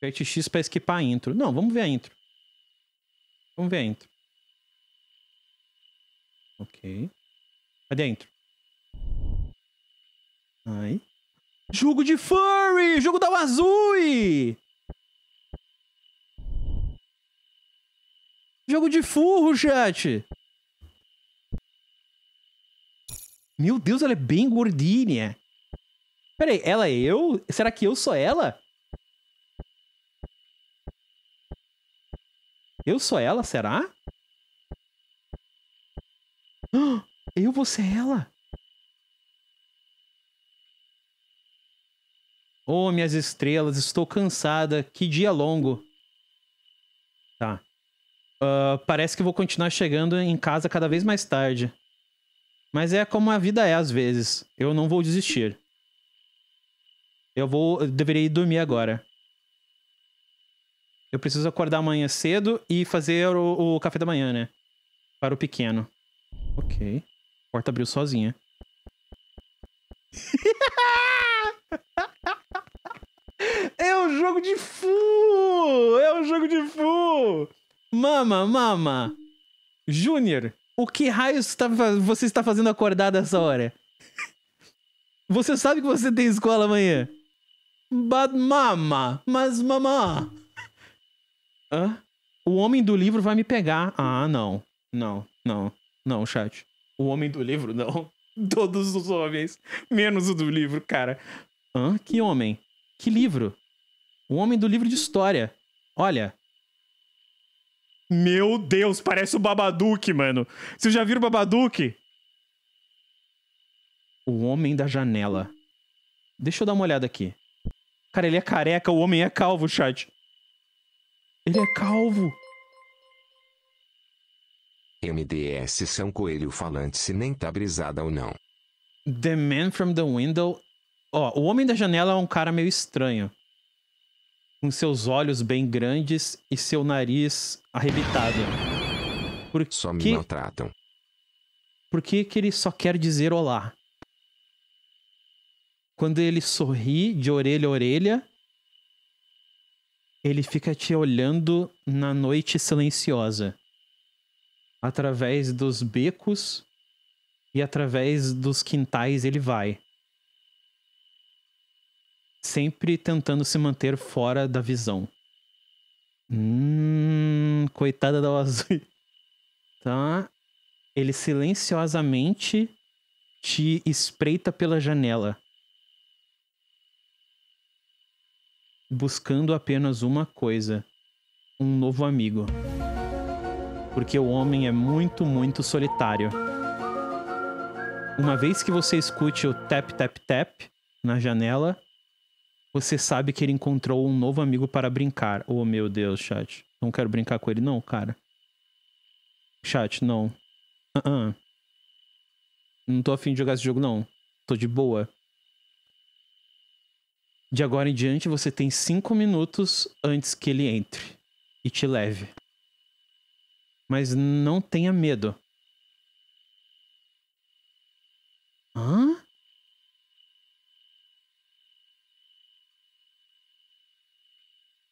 Shift X para esquipar a intro. Não, vamos ver a intro. Vamos ver a intro. Ok. Cadê a intro? Ai. Jogo de furry! Jogo da Wazooie! Jogo de furro, chat! Meu Deus, ela é bem gordinha. Peraí, ela é eu? Será que eu sou ela? Eu sou ela, será? Eu vou ser ela. Oh, minhas estrelas, estou cansada. Que dia longo. Tá. Uh, parece que vou continuar chegando em casa cada vez mais tarde. Mas é como a vida é às vezes. Eu não vou desistir. Eu vou. Eu deveria ir dormir agora. Eu preciso acordar amanhã cedo e fazer o, o café da manhã, né? Para o pequeno. Ok. A porta abriu sozinha. é um jogo de fu! É um jogo de fu! Mama, mama! Júnior, o que raios tá, você está fazendo acordado essa hora? Você sabe que você tem escola amanhã. But mama, mas mamã! Hã? O homem do livro vai me pegar. Ah, não. Não, não, não, chat. O homem do livro, não. Todos os homens, menos o do livro, cara. Hã? Que homem? Que livro? O homem do livro de história. Olha. Meu Deus, parece o Babadook, mano. Vocês já viram o Babadook? O homem da janela. Deixa eu dar uma olhada aqui. Cara, ele é careca, o homem é calvo, chat. Ele é calvo. MDS São Coelho falante se nem tá brisada ou não. The Man from the Window. Ó, o Homem da Janela é um cara meio estranho. Com seus olhos bem grandes e seu nariz arrebitado. Porque... Só me maltratam. Por que, que ele só quer dizer olá? Quando ele sorri de orelha a orelha, ele fica te olhando na noite silenciosa. Através dos becos e através dos quintais ele vai. Sempre tentando se manter fora da visão. Hum, coitada da Azul. Tá? Ele silenciosamente te espreita pela janela. buscando apenas uma coisa: um novo amigo. Porque o homem é muito, muito solitário. Uma vez que você escute o tap, tap, tap na janela, você sabe que ele encontrou um novo amigo para brincar. Oh, meu Deus, chat. Não quero brincar com ele, não, cara. Chat, não. Uh -uh. Não tô afim de jogar esse jogo, não. Tô de boa. De agora em diante, você tem cinco minutos antes que ele entre e te leve. Mas não tenha medo. Hã?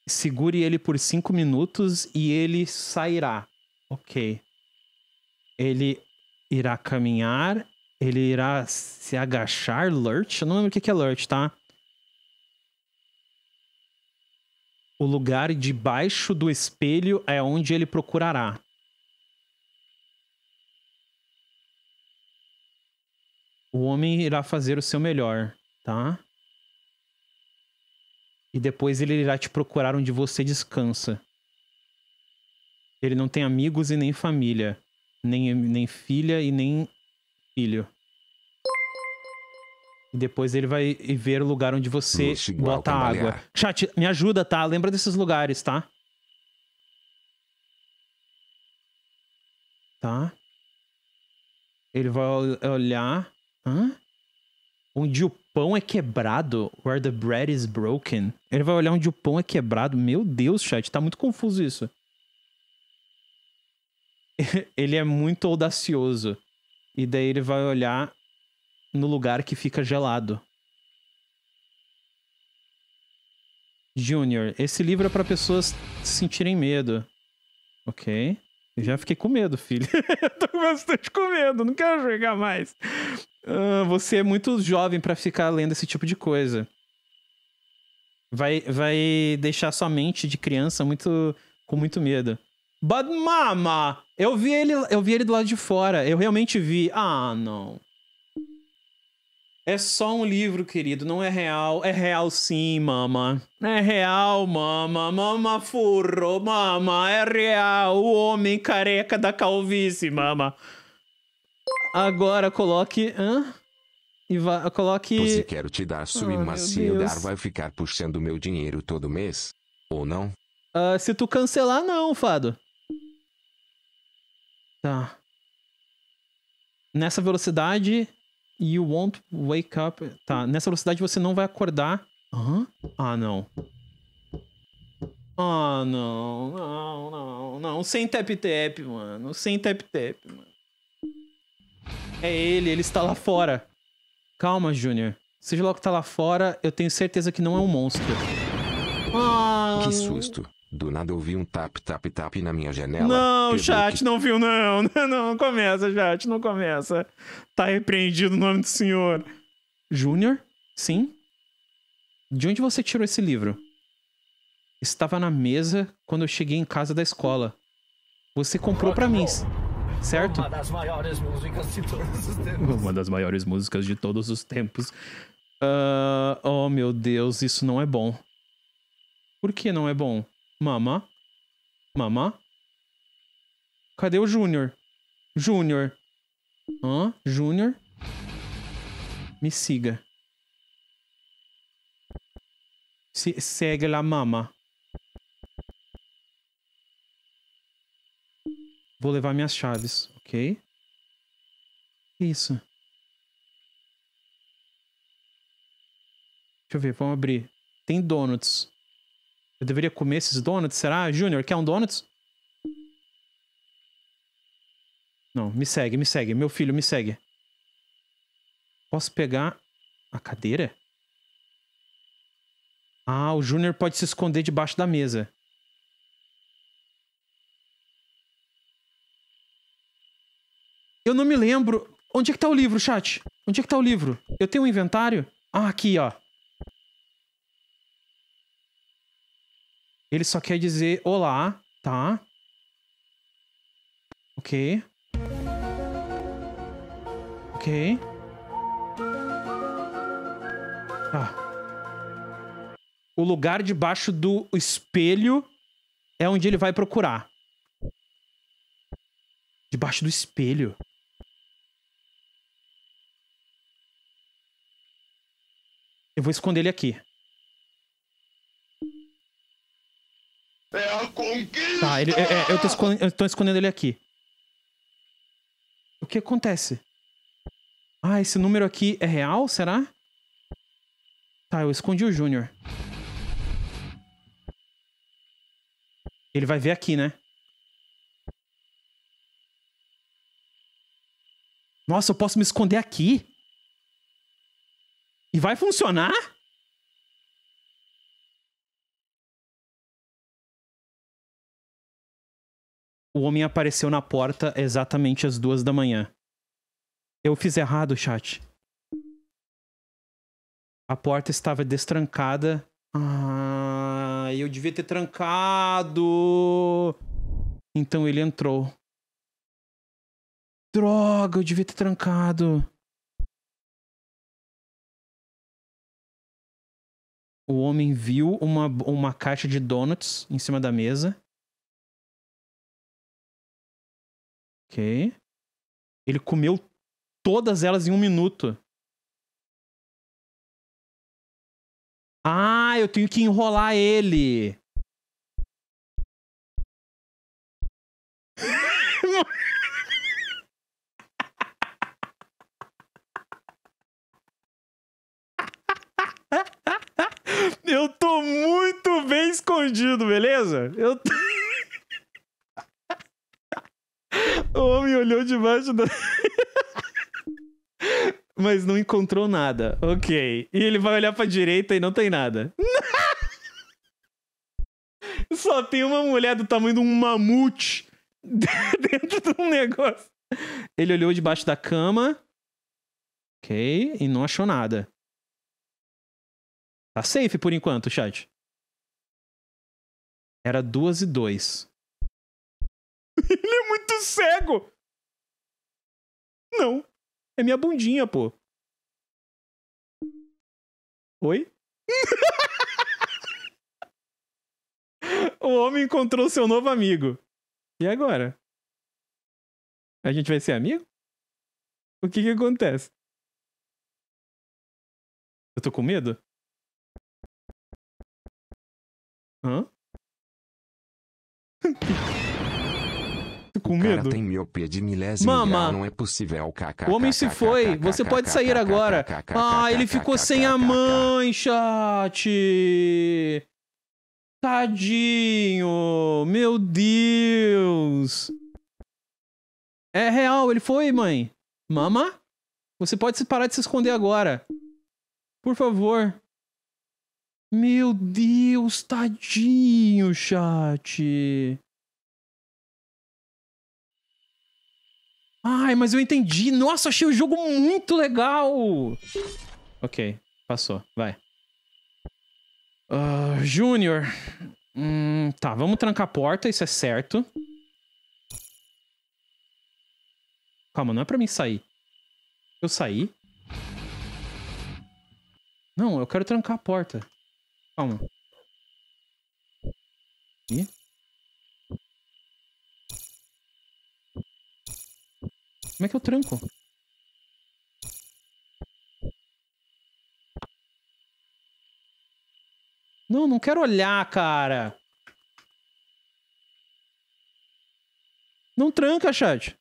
Segure ele por cinco minutos e ele sairá. Ok. Ele irá caminhar, ele irá se agachar, lurch. Eu não lembro o que é lurch, tá? O lugar debaixo do espelho é onde ele procurará. O homem irá fazer o seu melhor, tá? E depois ele irá te procurar onde você descansa. Ele não tem amigos e nem família, nem, nem filha e nem filho. E depois ele vai ver o lugar onde você bota água. Chat, me ajuda, tá? Lembra desses lugares, tá? Tá? Ele vai olhar. Hã? Onde o pão é quebrado. Where the bread is broken. Ele vai olhar onde o pão é quebrado. Meu Deus, chat, tá muito confuso isso. ele é muito audacioso. E daí ele vai olhar no lugar que fica gelado. Junior, esse livro é para pessoas sentirem medo. Ok. Eu já fiquei com medo, filho. Tô bastante com medo, não quero jogar mais. Uh, você é muito jovem para ficar lendo esse tipo de coisa. Vai, vai deixar sua mente de criança muito com muito medo. But mama, eu vi ele, eu vi ele do lado de fora. Eu realmente vi. Ah, não. É só um livro, querido, não é real. É real sim, mama. É real, mama. Mama furro, mama. É real. O homem careca da calvície, mama. Agora coloque. Hã? E vá, coloque. Você quero te dar sumi, oh, ah, dar, vai ficar puxando meu dinheiro todo mês? Ou não? Uh, se tu cancelar, não, fado. Tá. Nessa velocidade, You won't wake up. Tá, nessa velocidade você não vai acordar. Hã? Ah, não. Ah, não, não, não, não. Sem tap-tap, mano. Sem tap-tap, mano. É ele, ele está lá fora. Calma, Junior. Seja logo o que está lá fora, eu tenho certeza que não é um monstro. Ah, que susto. Do nada ouvi um tap, tap, tap na minha janela. Não, chat, que... não viu, não. não. começa, chat, não começa. Tá repreendido o nome do senhor. Júnior? Sim? De onde você tirou esse livro? Estava na mesa quando eu cheguei em casa da escola. Você comprou para mim, certo? É uma das maiores músicas de todos os tempos. Uma das maiores músicas de todos os tempos. Uh, oh, meu Deus, isso não é bom. Por que não é bom? Mamá? Mamá? Cadê o Júnior? Júnior. Hã? Júnior? Me siga. Se segue lá, mama. Vou levar minhas chaves, ok? Isso. Deixa eu ver, vamos abrir. Tem donuts. Eu deveria comer esses donuts, será? Junior quer um donuts? Não, me segue, me segue. Meu filho, me segue. Posso pegar a cadeira? Ah, o Junior pode se esconder debaixo da mesa. Eu não me lembro. Onde é que tá o livro, chat? Onde é que tá o livro? Eu tenho um inventário? Ah, aqui, ó. Ele só quer dizer olá, tá? Ok. Ok. Tá. Ah. O lugar debaixo do espelho é onde ele vai procurar. Debaixo do espelho. Eu vou esconder ele aqui. É a conquista! Tá, ele, é, é eu, tô escondendo, eu tô escondendo ele aqui. O que acontece? Ah, esse número aqui é real, será? Tá, eu escondi o Júnior. Ele vai ver aqui, né? Nossa, eu posso me esconder aqui? E vai funcionar? O homem apareceu na porta exatamente às duas da manhã. Eu fiz errado, chat. A porta estava destrancada. Ah, eu devia ter trancado. Então ele entrou. Droga, eu devia ter trancado. O homem viu uma, uma caixa de donuts em cima da mesa. Ok. Ele comeu todas elas em um minuto. Ah, eu tenho que enrolar ele. Eu tô muito bem escondido, beleza? Eu tô... O homem olhou debaixo da. Mas não encontrou nada. Ok. E ele vai olhar pra direita e não tem nada. Só tem uma mulher do tamanho de um mamute dentro de um negócio. Ele olhou debaixo da cama. Ok. E não achou nada. Tá safe por enquanto, chat. Era duas e dois. Ele é muito Cego? Não. É minha bundinha, pô. Oi? o homem encontrou seu novo amigo. E agora? A gente vai ser amigo? O que que acontece? Eu tô com medo? Hã? com medo? Cara tem miopia de milésimo Mama, não é possível. o homem se foi. Você pode sair agora. Ah, ele ficou sem a mãe, chat. Tadinho. Meu Deus. É real, ele foi, mãe. Mama? Você pode parar de se esconder agora. Por favor. Meu Deus, tadinho, chat. Ai, mas eu entendi. Nossa, achei o jogo muito legal. Ok, passou. Vai. Uh, Júnior. Hum, tá, vamos trancar a porta, isso é certo. Calma, não é pra mim sair. Eu saí. Não, eu quero trancar a porta. Calma. Ih. Como é que eu tranco? Não, não quero olhar, cara. Não tranca, chat.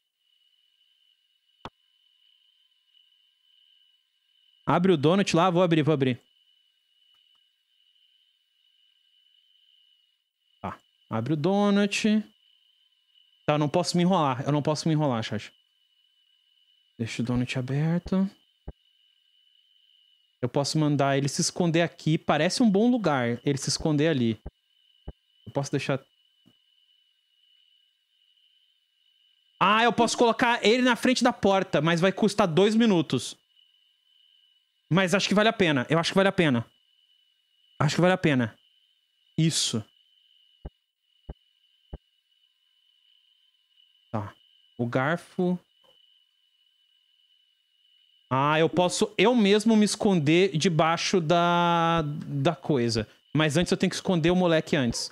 Abre o donut lá, vou abrir, vou abrir. Tá, abre o donut. Tá, eu não posso me enrolar, eu não posso me enrolar, chat. Deixa o donut aberto. Eu posso mandar ele se esconder aqui. Parece um bom lugar ele se esconder ali. Eu posso deixar... Ah, eu posso colocar ele na frente da porta, mas vai custar dois minutos. Mas acho que vale a pena. Eu acho que vale a pena. Acho que vale a pena. Isso. Tá. O garfo... Ah, eu posso eu mesmo me esconder debaixo da, da coisa. Mas antes eu tenho que esconder o moleque antes.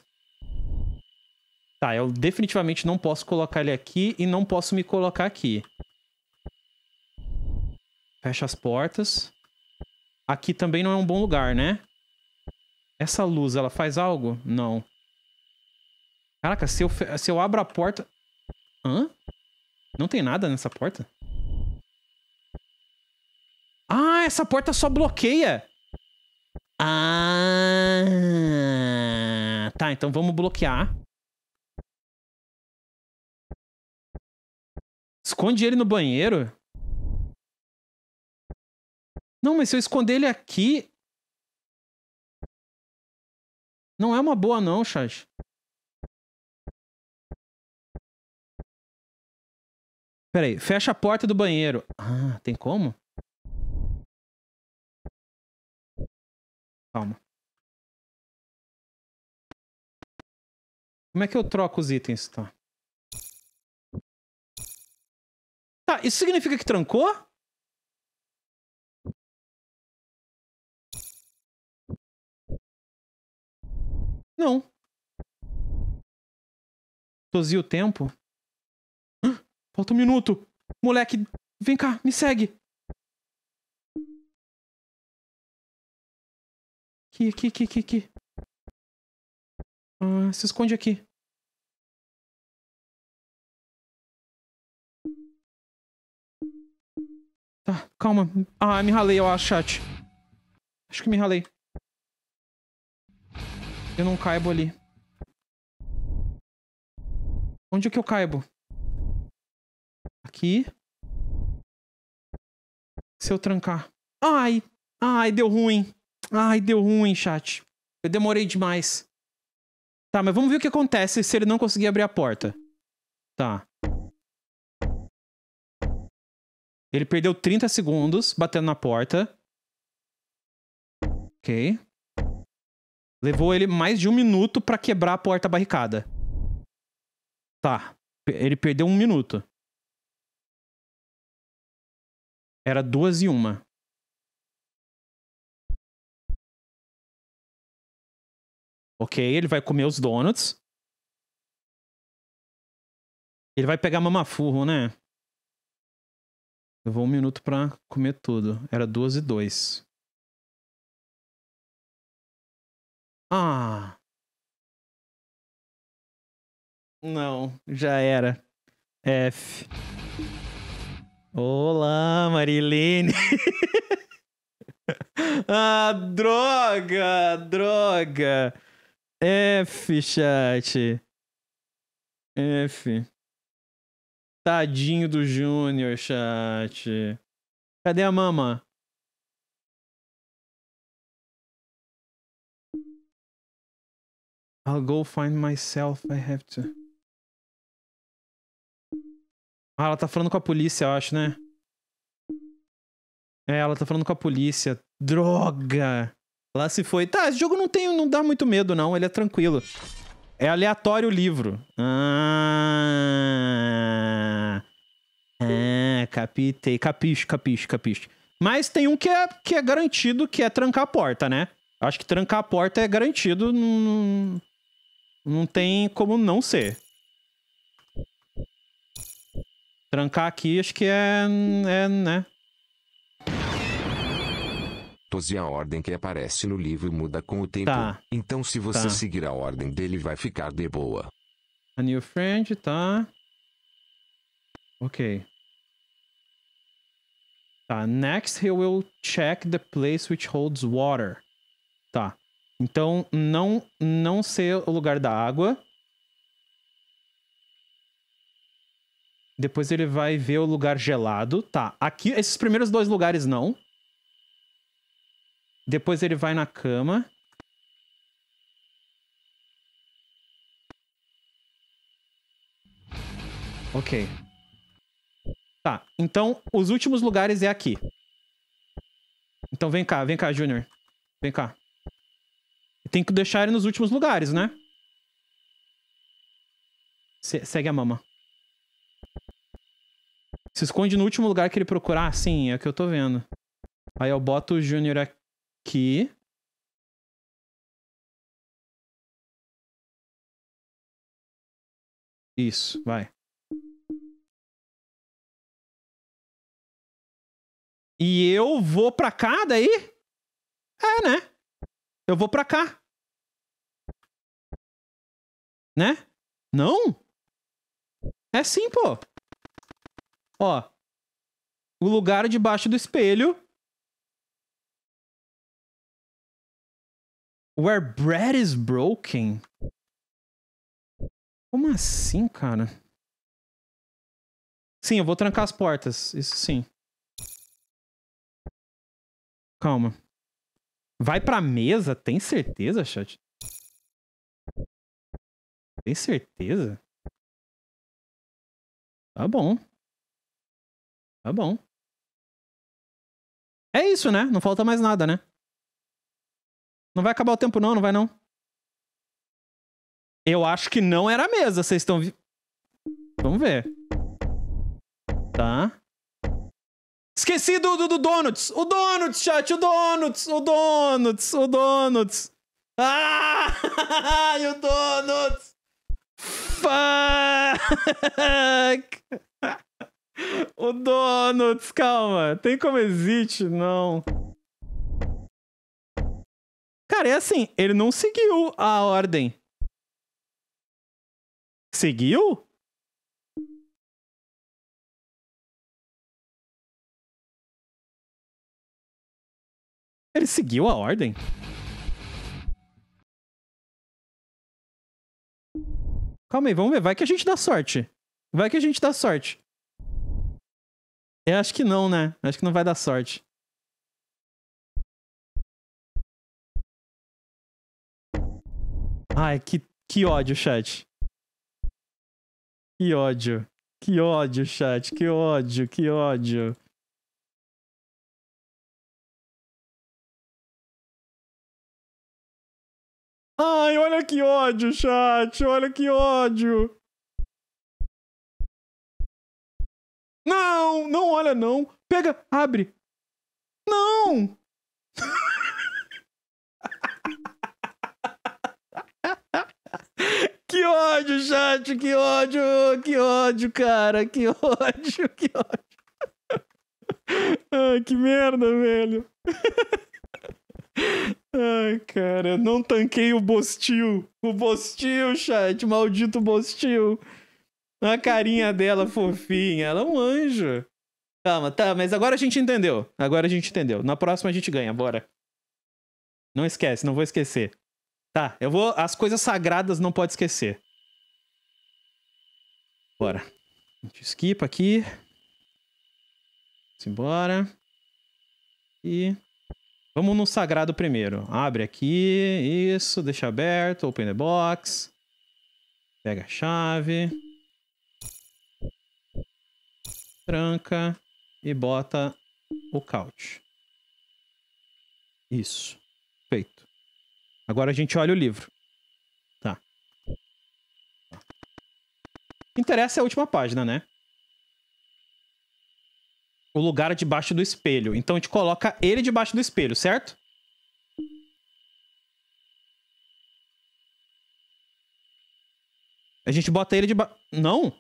Tá, eu definitivamente não posso colocar ele aqui e não posso me colocar aqui. Fecha as portas. Aqui também não é um bom lugar, né? Essa luz, ela faz algo? Não. Caraca, se eu, se eu abro a porta... Hã? Não tem nada nessa porta? Ah, essa porta só bloqueia. Ah. Tá, então vamos bloquear. Esconde ele no banheiro? Não, mas se eu esconder ele aqui. Não é uma boa, não, chat. Peraí, fecha a porta do banheiro. Ah, tem como? Calma. Como é que eu troco os itens, tá? Tá, isso significa que trancou? Não. Tosi o tempo. Falta um minuto. Moleque, vem cá, me segue. Aqui, aqui, aqui, aqui, aqui. Ah, se esconde aqui. Tá, calma. Ah, me ralei, eu acho, chat. Acho que me ralei. Eu não caibo ali. Onde é que eu caibo? Aqui. Se eu trancar. Ai, ai, deu ruim. Ai, deu ruim, chat. Eu demorei demais. Tá, mas vamos ver o que acontece se ele não conseguir abrir a porta. Tá. Ele perdeu 30 segundos batendo na porta. Ok. Levou ele mais de um minuto para quebrar a porta barricada. Tá. Ele perdeu um minuto. Era duas e uma. Ok? Ele vai comer os donuts. Ele vai pegar mamafurro, né? Levou um minuto pra comer tudo. Era duas e dois. Ah. Não, já era. F. Olá, Marilene. ah, droga, droga. F, chat. F. Tadinho do Júnior, chat. Cadê a mama? I'll go find myself, I have to. Ah, ela tá falando com a polícia, eu acho, né? É, ela tá falando com a polícia. Droga! Lá se foi. Tá, esse jogo não tem, não dá muito medo, não. Ele é tranquilo. É aleatório o livro. Ah, ah é, capitei. Capiche, capiche, capiche. Mas tem um que é, que é garantido, que é trancar a porta, né? Acho que trancar a porta é garantido. Não, não tem como não ser. Trancar aqui, acho que é, é né? atos e a ordem que aparece no livro muda com o tempo. Tá. Então se você tá. seguir a ordem dele vai ficar de boa. A new friend, tá. Ok. Tá, next he will check the place which holds water. Tá. Então, não, não ser o lugar da água. Depois ele vai ver o lugar gelado. Tá, aqui, esses primeiros dois lugares não. Depois ele vai na cama. Ok. Tá, então os últimos lugares é aqui. Então vem cá, vem cá, Junior. Vem cá. Tem que deixar ele nos últimos lugares, né? Se segue a mama. Se esconde no último lugar que ele procurar. Ah, sim, é o que eu tô vendo. Aí eu boto o Junior aqui que Isso, vai. E eu vou pra cá daí? É, né? Eu vou pra cá. Né? Não? É sim, pô. Ó. O lugar debaixo do espelho Where bread is broken? Como assim, cara? Sim, eu vou trancar as portas. Isso sim. Calma. Vai pra mesa? Tem certeza, chat? Tem certeza? Tá bom. Tá bom. É isso, né? Não falta mais nada, né? Não vai acabar o tempo, não, não vai não. Eu acho que não era a mesa, vocês estão... Vi... Vamos ver. Tá. Esqueci do, do, do Donuts! O Donuts, chat! O Donuts! O Donuts! O Donuts! Ah! o Donuts! Fuck! o Donuts, calma. Tem como existe? Não. Cara, é assim, ele não seguiu a ordem. Seguiu? Ele seguiu a ordem? Calma aí, vamos ver. Vai que a gente dá sorte. Vai que a gente dá sorte. Eu acho que não, né? Eu acho que não vai dar sorte. Ai, que, que ódio, chat. Que ódio. Que ódio, chat. Que ódio, que ódio. Ai, olha que ódio, chat. Olha que ódio. Não, não olha não. Pega, abre. Não! Que ódio, chat, que ódio, que ódio, cara, que ódio, que ódio. Ai, que merda, velho. Ai, cara, eu não tanquei o Bostil. O Bostil, chat, maldito Bostil. A carinha dela fofinha, ela é um anjo. Calma, tá, mas agora a gente entendeu. Agora a gente entendeu. Na próxima a gente ganha, bora. Não esquece, não vou esquecer. Tá, eu vou. As coisas sagradas não pode esquecer. Bora. A gente esquipa aqui. Simbora. embora. E. Vamos no sagrado primeiro. Abre aqui. Isso, deixa aberto. Open the box. Pega a chave. Tranca. E bota o couch. Isso. Feito. Agora a gente olha o livro. Tá. Interessa é a última página, né? O lugar é debaixo do espelho. Então a gente coloca ele debaixo do espelho, certo? A gente bota ele debaixo. Não!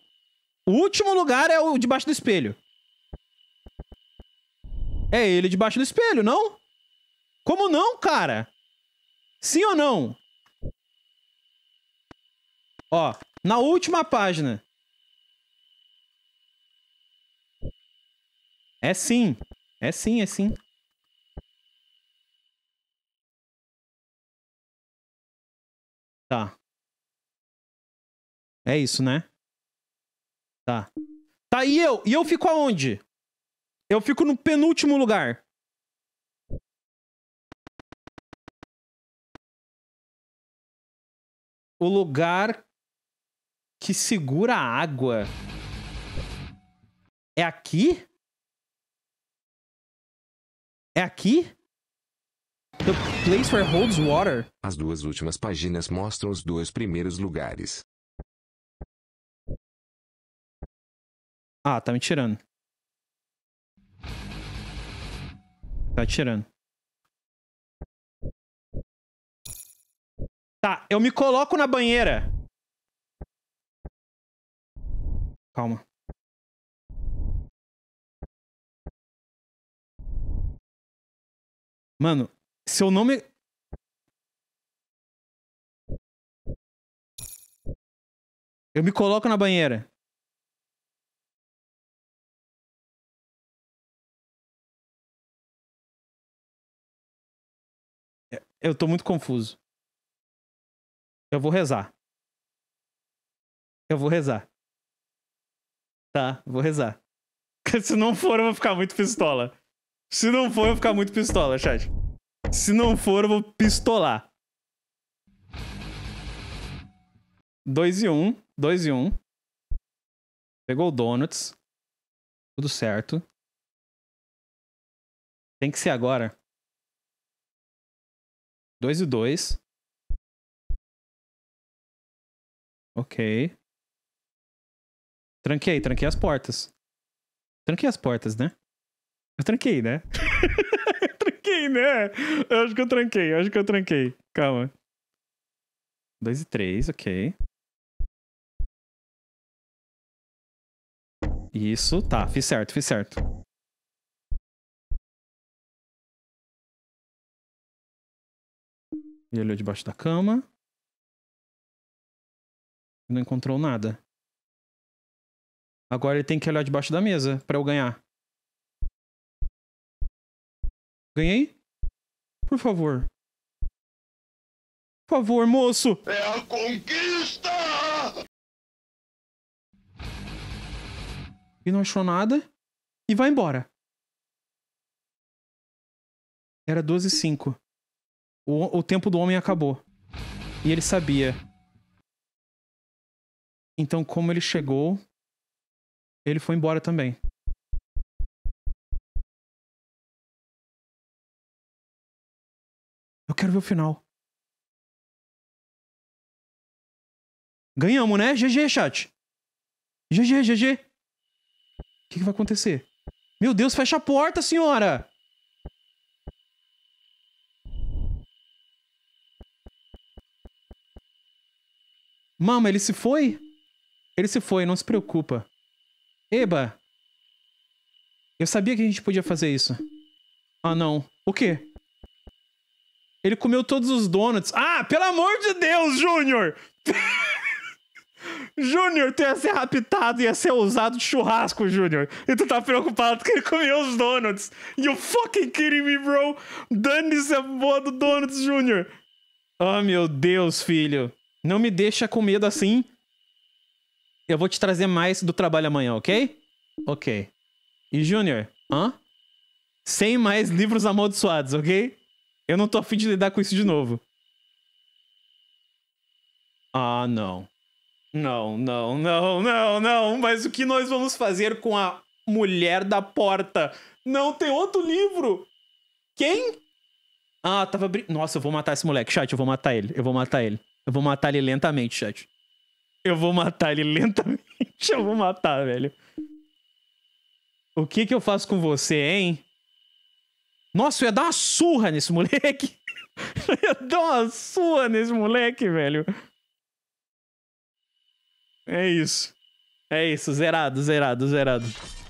O último lugar é o debaixo do espelho. É ele debaixo do espelho, não? Como não, cara? Sim ou não? Ó, na última página. É sim. É sim, é sim. Tá. É isso, né? Tá. Tá, e eu? E eu fico aonde? Eu fico no penúltimo lugar. o lugar que segura a água. É aqui? É aqui? The place where holds water. As duas últimas páginas mostram os dois primeiros lugares. Ah, tá me tirando. Tá tirando. Tá, eu me coloco na banheira. Calma. Mano, seu nome Eu me coloco na banheira. Eu tô muito confuso. Eu vou rezar. Eu vou rezar. Tá, vou rezar. Se não for, eu vou ficar muito pistola. Se não for, eu vou ficar muito pistola, chat. Se não for, eu vou pistolar. 2 e 1. Um, 2 e 1. Um. Pegou o Donuts. Tudo certo. Tem que ser agora. 2 e 2. Ok. Tranquei, tranquei as portas. Tranquei as portas, né? Eu tranquei, né? tranquei, né? Eu acho que eu tranquei, eu acho que eu tranquei. Calma. 2 e 3, ok. Isso, tá, fiz certo, fiz certo. Ele olhou debaixo da cama. Não encontrou nada. Agora ele tem que olhar debaixo da mesa para eu ganhar. Ganhei? Por favor. Por favor, moço! É a conquista! E não achou nada. E vai embora. Era 12 e 5. O, o tempo do homem acabou. E ele sabia então, como ele chegou, ele foi embora também. Eu quero ver o final. Ganhamos, né? GG, chat. GG, GG. O que, que vai acontecer? Meu Deus, fecha a porta, senhora! Mama, ele se foi? Ele se foi, não se preocupa. Eba! Eu sabia que a gente podia fazer isso. Ah, não. O quê? Ele comeu todos os donuts. Ah, pelo amor de Deus, Júnior! Júnior, tu ia ser raptado, e ia ser usado de churrasco, Júnior. E tu tá preocupado porque ele comeu os donuts. You fucking kidding me, bro? Dane-se a boa do donuts, Júnior. Ah, oh, meu Deus, filho. Não me deixa com medo assim. Eu vou te trazer mais do trabalho amanhã, ok? Ok. E Júnior, hã? Sem mais livros amaldiçoados, ok? Eu não tô afim de lidar com isso de novo. Ah, não. Não, não, não, não, não. Mas o que nós vamos fazer com a mulher da porta? Não tem outro livro! Quem? Ah, tava. Nossa, eu vou matar esse moleque. Chat, eu vou matar ele. Eu vou matar ele. Eu vou matar ele lentamente, chat. Eu vou matar ele lentamente. Eu vou matar, velho. O que que eu faço com você, hein? Nossa, eu ia dar uma surra nesse moleque. Eu ia dar uma surra nesse moleque, velho. É isso. É isso, zerado, zerado, zerado.